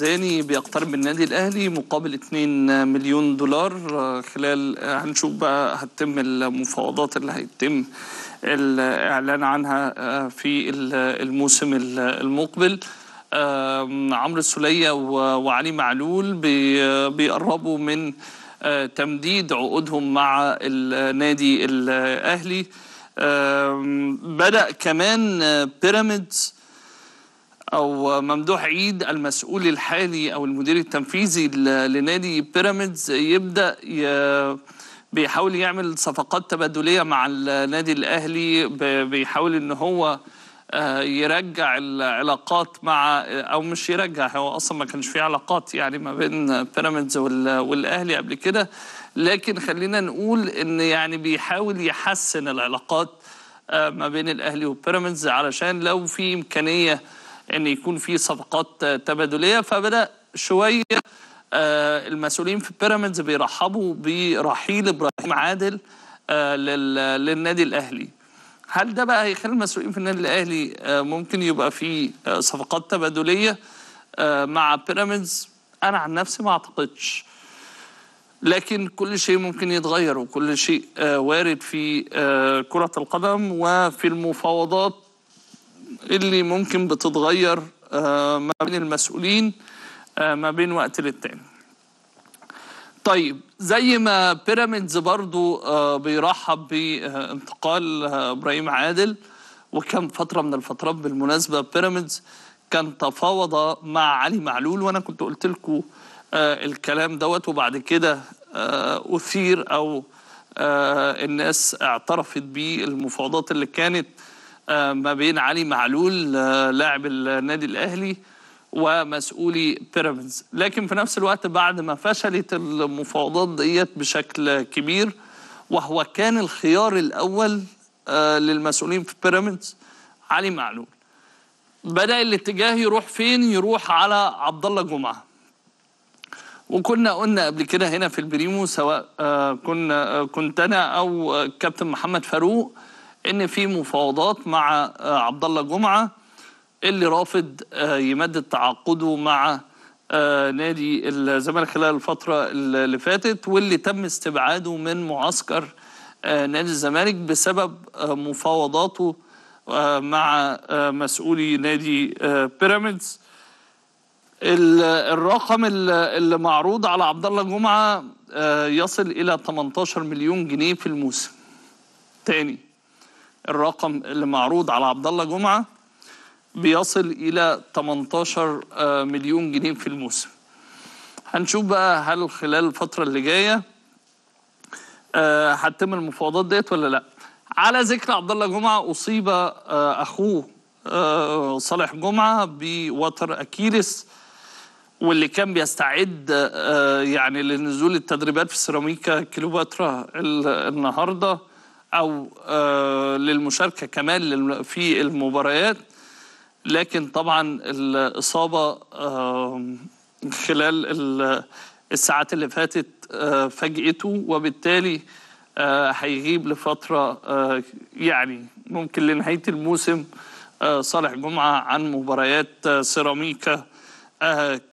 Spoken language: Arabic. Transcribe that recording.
زاني بيقترب من النادي الاهلي مقابل 2 مليون دولار خلال هنشوف بقى هتتم المفاوضات اللي هيتم الاعلان عنها آه، في الموسم المقبل عمرو السوليه وعلي معلول بيقربوا من آه، تمديد عقودهم مع النادي الاهلي بدا كمان آه، بيراميدز او ممدوح عيد المسؤول الحالي او المدير التنفيذي لنادي بيراميدز يبدا ي... بيحاول يعمل صفقات تبادليه مع النادي الاهلي بيحاول ان هو آه، يرجع العلاقات مع او مش يرجع هو اصلا ما كانش في علاقات يعني ما بين بيراميدز والاهلي قبل كده لكن خلينا نقول ان يعني بيحاول يحسن العلاقات آه، ما بين الاهلي وبيراميدز علشان لو في امكانيه ان يكون في صفقات تبادليه فبدا شويه آه، المسؤولين في بيراميدز بيرحبوا برحيل ابراهيم عادل آه، للنادي الاهلي هل ده بقى هيخلي المسؤولين في النادي الاهلي آه، ممكن يبقى في صفقات تبادليه مع بيراميدز انا عن نفسي ما اعتقدش لكن كل شيء ممكن يتغير وكل شيء وارد في كرة القدم وفي المفاوضات اللي ممكن بتتغير آه، ما بين المسؤولين آه، ما بين وقت للتاني طيب زي ما بيراميدز برضو آه، بيرحب بانتقال ابراهيم عادل وكان فتره من الفترات بالمناسبه بيراميدز كان تفاوض مع علي معلول وانا كنت قلت لكم الكلام دوت وبعد كده اثير او الناس اعترفت بيه المفاوضات اللي كانت آه، ما بين علي معلول آه، لاعب النادي الاهلي ومسؤولي بيراميدز لكن في نفس الوقت بعد ما فشلت المفاوضات ديت بشكل كبير وهو كان الخيار الاول آه، للمسؤولين في بيراميدز علي معلول بدا الاتجاه يروح فين يروح على عبد الله جمعه وكنا قلنا قبل كده هنا في البريمو سواء كنا كنت انا او كابتن محمد فاروق ان في مفاوضات مع آه، عبد الله جمعه اللي رافض آه، يمدد تعاقده مع آه، نادي الزمالك خلال الفتره اللي فاتت واللي تم استبعاده من معسكر نادي الزمالك بسبب مفاوضاته مع مسؤولي نادي بيراميدز الرقم اللي معروض على عبد الله جمعه يصل الى 18 مليون جنيه في الموسم تاني الرقم اللي معروض على عبد الله جمعه بيصل الى 18 آه، مليون جنيه في الموسم هنشوف بقى هل خلال الفتره اللي جايه آه، هتتم المفاوضات ديت ولا لا على ذكر عبد الله جمعه اصيب آه، اخوه صالح جمعه بوتر اكيلس واللي كان بيستعد يعني لنزول التدريبات في سيراميكا كليوباترا النهارده او آه، للمشاركه كمان في المباريات لكن طبعا الاصابه آه، خلال الساعات اللي فاتت آه، فاجئته وبالتالي هيغيب لفتره يعني ممكن لنهايه الموسم صالح جمعه عن مباريات سيراميكا